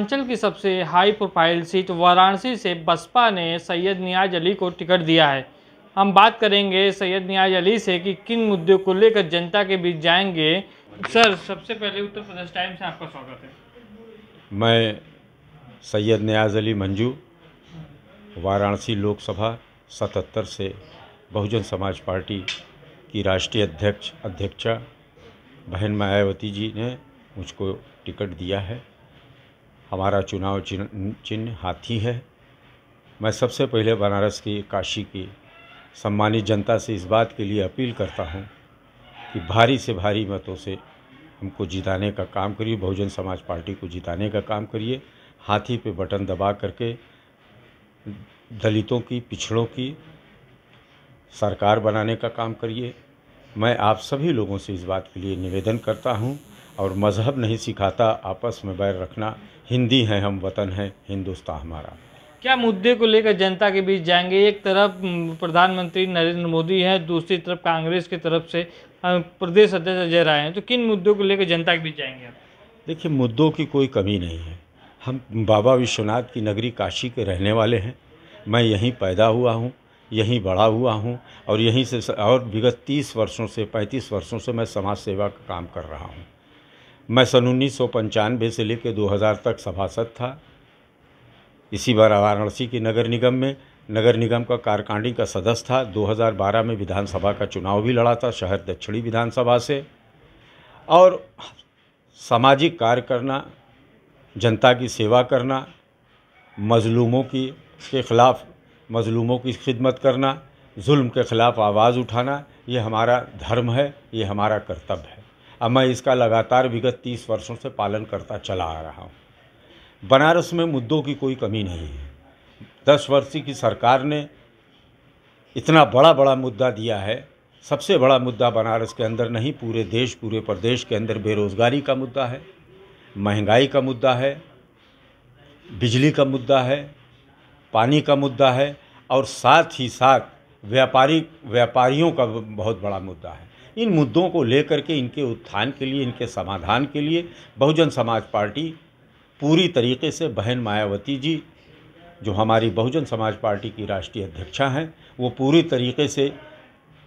अंचल की सबसे हाई प्रोफाइल सीट वाराणसी से बसपा ने सैयद नियाज अली को टिकट दिया है हम बात करेंगे सैयद नियाज अली से कि किन मुद्दों को लेकर जनता के बीच जाएंगे सर सबसे पहले उत्तर प्रदेश टाइम से आपका स्वागत है मैं सैयद नियाज अली मंजू वाराणसी लोकसभा सतहत्तर से बहुजन समाज पार्टी की राष्ट्रीय अध्यक्ष अध्यक्षा बहन मायावती जी ने मुझको टिकट दिया है हमारा चुनाव चिन्ह हाथी है मैं सबसे पहले बनारस की काशी की सम्मानित जनता से इस बात के लिए अपील करता हूँ कि भारी से भारी मतों से हमको जिताने का काम करिए बहुजन समाज पार्टी को जिताने का काम करिए हाथी पे बटन दबा करके दलितों की पिछड़ों की सरकार बनाने का काम करिए मैं आप सभी लोगों से इस बात के लिए निवेदन करता हूँ और मज़हब नहीं सिखाता आपस में बैर रखना हिंदी हैं हम वतन हैं हिंदुस्तान हमारा क्या मुद्दे को लेकर जनता के बीच जाएंगे एक तरफ प्रधानमंत्री नरेंद्र मोदी हैं दूसरी तरफ कांग्रेस की तरफ से प्रदेश अध्यक्ष अजय राय हैं तो किन मुद्दों को लेकर जनता के बीच जाएंगे आप देखिए मुद्दों की कोई कमी नहीं है हम बाबा विश्वनाथ की नगरी काशी के रहने वाले हैं मैं यहीं पैदा हुआ हूँ यहीं बड़ा हुआ हूँ और यहीं से और विगत तीस वर्षों से पैंतीस वर्षों से मैं समाज सेवा का काम कर रहा हूँ मैं सन उन्नीस से लेकर 2000 तक सभासद था इसी बार वाराणसी के नगर निगम में नगर निगम का कारकांडी का सदस्य था 2012 में विधानसभा का चुनाव भी लड़ा था शहर दक्षिणी विधानसभा से और सामाजिक कार्य करना जनता की सेवा करना मजलूमों की के ख़िलाफ़ मजलूमों की खिदमत करना जुल्म के ख़िलाफ़ आवाज़ उठाना ये हमारा धर्म है ये हमारा कर्तव्य है अब मैं इसका लगातार विगत तीस वर्षों से पालन करता चला आ रहा हूँ बनारस में मुद्दों की कोई कमी नहीं है दस वर्ष की सरकार ने इतना बड़ा बड़ा मुद्दा दिया है सबसे बड़ा मुद्दा बनारस के अंदर नहीं पूरे देश पूरे प्रदेश के अंदर बेरोज़गारी का मुद्दा है महंगाई का मुद्दा है बिजली का मुद्दा है पानी का मुद्दा है और साथ ही साथ व्यापारी व्यापारियों का बहुत बड़ा मुद्दा है इन मुद्दों को लेकर के इनके उत्थान के लिए इनके समाधान के लिए बहुजन समाज पार्टी पूरी तरीके से बहन मायावती जी जो हमारी बहुजन समाज पार्टी की राष्ट्रीय अध्यक्षा हैं वो पूरी तरीके से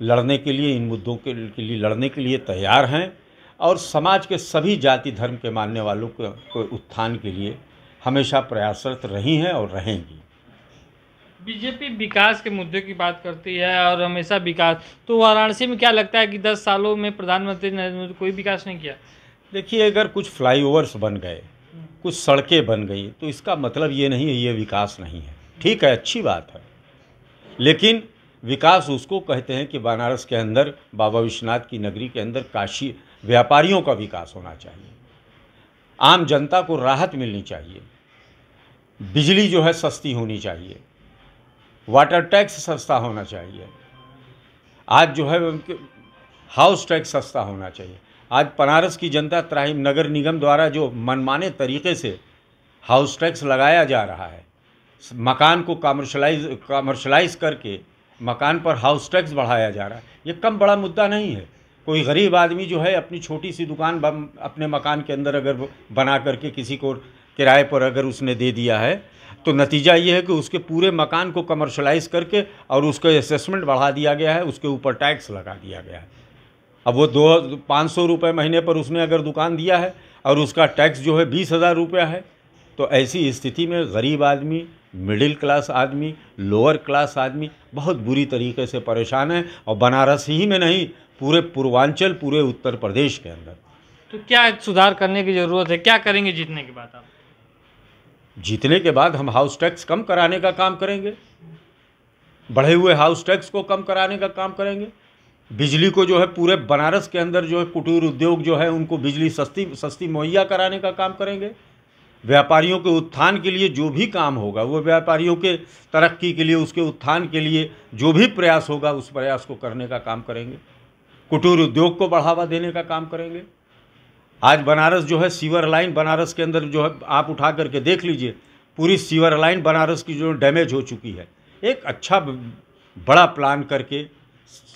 लड़ने के लिए इन मुद्दों के लिए लड़ने के लिए तैयार हैं और समाज के सभी जाति धर्म के मानने वालों के उत्थान के लिए हमेशा प्रयासरत रही हैं और रहेंगी बीजेपी विकास के मुद्दे की बात करती है और हमेशा विकास तो वाराणसी में क्या लगता है कि दस सालों में प्रधानमंत्री नरेंद्र मोदी कोई विकास नहीं किया देखिए अगर कुछ फ्लाईओवर्स बन गए कुछ सड़कें बन गई तो इसका मतलब ये नहीं है ये विकास नहीं है ठीक है अच्छी बात है लेकिन विकास उसको कहते हैं कि बनारस के अंदर बाबा विश्वनाथ की नगरी के अंदर काशी व्यापारियों का विकास होना चाहिए आम जनता को राहत मिलनी चाहिए बिजली जो है सस्ती होनी चाहिए वाटर टैक्स सस्ता होना चाहिए आज जो है उनके हाउस टैक्स सस्ता होना चाहिए आज बनारस की जनता त्राही नगर निगम द्वारा जो मनमाने तरीके से हाउस टैक्स लगाया जा रहा है मकान को कामर्शलाइज कॉमर्शलाइज़ करके मकान पर हाउस टैक्स बढ़ाया जा रहा है ये कम बड़ा मुद्दा नहीं है कोई गरीब आदमी जो है अपनी छोटी सी दुकान अपने मकान के अंदर अगर बना करके किसी को किराए पर अगर उसने दे दिया है तो नतीजा ये है कि उसके पूरे मकान को कमर्शलाइज करके और उसका असेसमेंट बढ़ा दिया गया है उसके ऊपर टैक्स लगा दिया गया है अब वो दो पाँच सौ रुपये महीने पर उसने अगर दुकान दिया है और उसका टैक्स जो है बीस हज़ार रुपया है तो ऐसी स्थिति में गरीब आदमी मिडिल क्लास आदमी लोअर क्लास आदमी बहुत बुरी तरीके से परेशान है और बनारस ही में नहीं पूरे पूर्वांचल पूरे उत्तर प्रदेश के अंदर तो क्या सुधार करने की ज़रूरत है क्या करेंगे जीतने की बात आप जीतने के बाद हम हाउस टैक्स कम कराने का काम करेंगे बढ़े हुए हाउस टैक्स को कम कराने का काम करेंगे बिजली को जो है पूरे बनारस के अंदर जो है कुटीर उद्योग जो है उनको बिजली सस्ती सस्ती मुहैया कराने का काम करेंगे व्यापारियों के उत्थान के लिए जो भी काम होगा वो व्यापारियों के तरक्की के लिए उसके उत्थान के लिए जो भी प्रयास होगा उस प्रयास को करने का काम करेंगे कुटीर उद्योग को बढ़ावा देने का काम करेंगे आज बनारस जो है सीवर लाइन बनारस के अंदर जो है आप उठा करके देख लीजिए पूरी सीवर लाइन बनारस की जो डैमेज हो चुकी है एक अच्छा बड़ा प्लान करके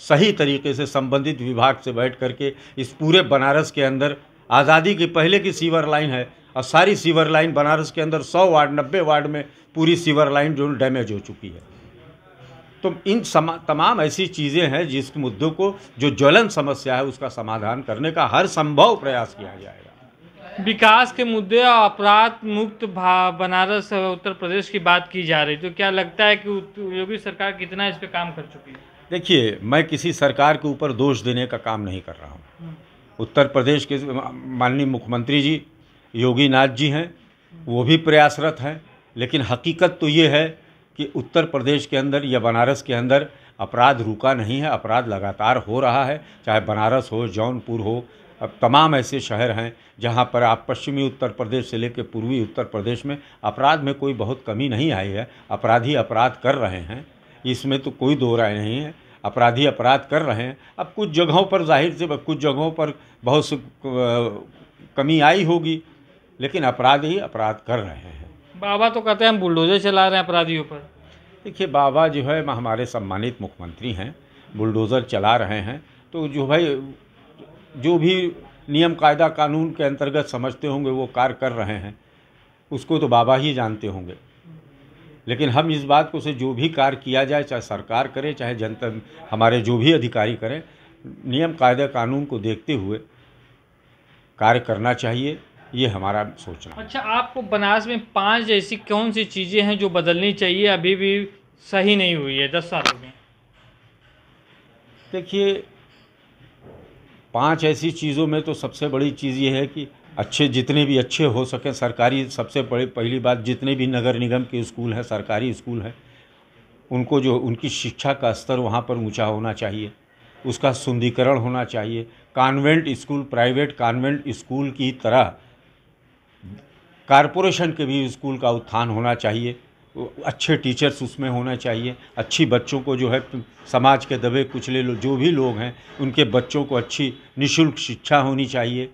सही तरीके से संबंधित विभाग से बैठ करके इस पूरे बनारस के अंदर आज़ादी के पहले की सीवर लाइन है और सारी सीवर लाइन बनारस के अंदर सौ वार्ड नब्बे वार्ड में पूरी सीवर लाइन जो डैमेज हो चुकी है तो इन समा, तमाम ऐसी चीज़ें हैं जिस मुद्दों को जो ज्वलन समस्या है उसका समाधान करने का हर संभव प्रयास किया जाएगा विकास के मुद्दे और अपराध मुक्त बनारस उत्तर प्रदेश की बात की जा रही तो क्या लगता है कि योगी सरकार कितना इस पर काम कर चुकी है देखिए मैं किसी सरकार के ऊपर दोष देने का काम नहीं कर रहा हूँ हम्म। उत्तर प्रदेश के माननीय मुख्यमंत्री जी योगी नाथ जी हैं वो भी प्रयासरत हैं लेकिन हकीकत तो ये है कि उत्तर प्रदेश के अंदर या बनारस के अंदर अपराध रुका नहीं है अपराध लगातार हो रहा है चाहे बनारस हो जौनपुर हो अब तमाम ऐसे शहर हैं जहाँ पर आप पश्चिमी उत्तर प्रदेश से लेकर पूर्वी उत्तर प्रदेश में अपराध में कोई बहुत कमी नहीं आई है अपराधी अपराध कर रहे हैं इसमें तो कोई दो राय नहीं है अपराधी अपराध कर रहे हैं अब कुछ जगहों पर जाहिर से कुछ जगहों पर बहुत कमी आई होगी लेकिन अपराधी अपराध कर रहे हैं बाबा तो कहते हैं हम बुलडोजर चला रहे हैं अपराधियों पर देखिए बाबा जो है हमारे सम्मानित मुख्यमंत्री हैं बुलडोज़र चला रहे हैं तो जो भाई जो भी नियम कायदा कानून के अंतर्गत समझते होंगे वो कार्य कर रहे हैं उसको तो बाबा ही जानते होंगे लेकिन हम इस बात को से जो भी कार्य किया जाए चाहे सरकार करे चाहे जनता हमारे जो भी अधिकारी करें नियम कायदे कानून को देखते हुए कार्य करना चाहिए ये हमारा सोचना अच्छा आपको बनारस में पांच जैसी कौन सी चीज़ें हैं जो बदलनी चाहिए अभी भी सही नहीं हुई है दस सालों में देखिए पांच ऐसी चीज़ों में तो सबसे बड़ी चीज़ ये है कि अच्छे जितने भी अच्छे हो सकें सरकारी सबसे बड़े पहली बात जितने भी नगर निगम के स्कूल हैं सरकारी स्कूल हैं उनको जो उनकी शिक्षा का स्तर वहाँ पर ऊँचा होना चाहिए उसका सुंदरीकरण होना चाहिए convent school private convent school की तरह कारपोरेशन के भी स्कूल का उत्थान होना चाहिए अच्छे टीचर्स उसमें होना चाहिए अच्छी बच्चों को जो है समाज के दबे कुचले लोग जो भी लोग हैं उनके बच्चों को अच्छी निशुल्क शिक्षा होनी चाहिए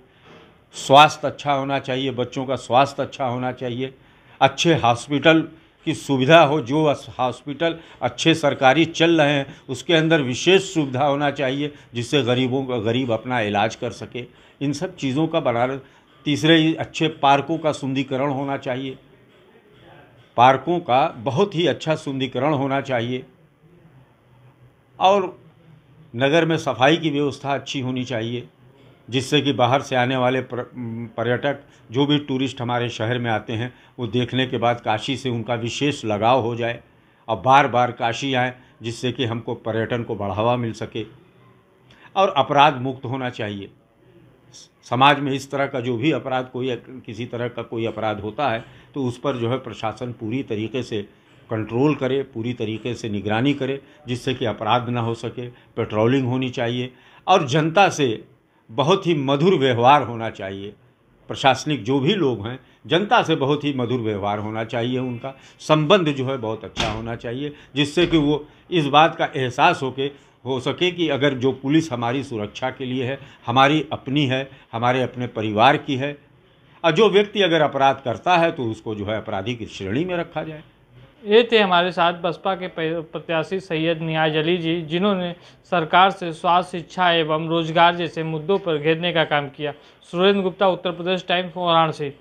स्वास्थ्य अच्छा होना चाहिए बच्चों का स्वास्थ्य अच्छा होना चाहिए अच्छे हॉस्पिटल की सुविधा हो जो हॉस्पिटल अच्छे सरकारी चल रहे हैं उसके अंदर विशेष सुविधा होना चाहिए जिससे गरीबों का गरीब अपना इलाज कर सके इन सब चीज़ों का बनारस तीसरे ही अच्छे पार्कों का सुंदरीकरण होना चाहिए पार्कों का बहुत ही अच्छा सुंदरीकरण होना चाहिए और नगर में सफाई की व्यवस्था अच्छी होनी चाहिए जिससे कि बाहर से आने वाले पर्यटक जो भी टूरिस्ट हमारे शहर में आते हैं वो देखने के बाद काशी से उनका विशेष लगाव हो जाए और बार बार काशी आए जिससे कि हमको पर्यटन को बढ़ावा मिल सके और अपराध मुक्त होना चाहिए समाज में इस तरह का जो भी अपराध कोई किसी तरह का कोई अपराध होता है तो उस पर जो है प्रशासन पूरी तरीके से कंट्रोल करे पूरी तरीके से निगरानी करे जिससे कि अपराध ना हो सके पेट्रोलिंग होनी चाहिए और जनता से बहुत ही मधुर व्यवहार होना चाहिए प्रशासनिक जो भी लोग हैं जनता से बहुत ही मधुर व्यवहार होना चाहिए उनका संबंध जो है बहुत अच्छा होना चाहिए जिससे कि वो इस बात का एहसास हो के हो सके कि अगर जो पुलिस हमारी सुरक्षा के लिए है हमारी अपनी है हमारे अपने परिवार की है और जो व्यक्ति अगर अपराध करता है तो उसको जो है अपराधी की श्रेणी में रखा जाए ये थे हमारे साथ बसपा के प्रत्याशी सैयद नियाज अली जी जिन्होंने सरकार से स्वास्थ्य शिक्षा एवं रोजगार जैसे मुद्दों पर घेरने का काम किया सुरेंद्र गुप्ता उत्तर प्रदेश टाइम्स वाराणसी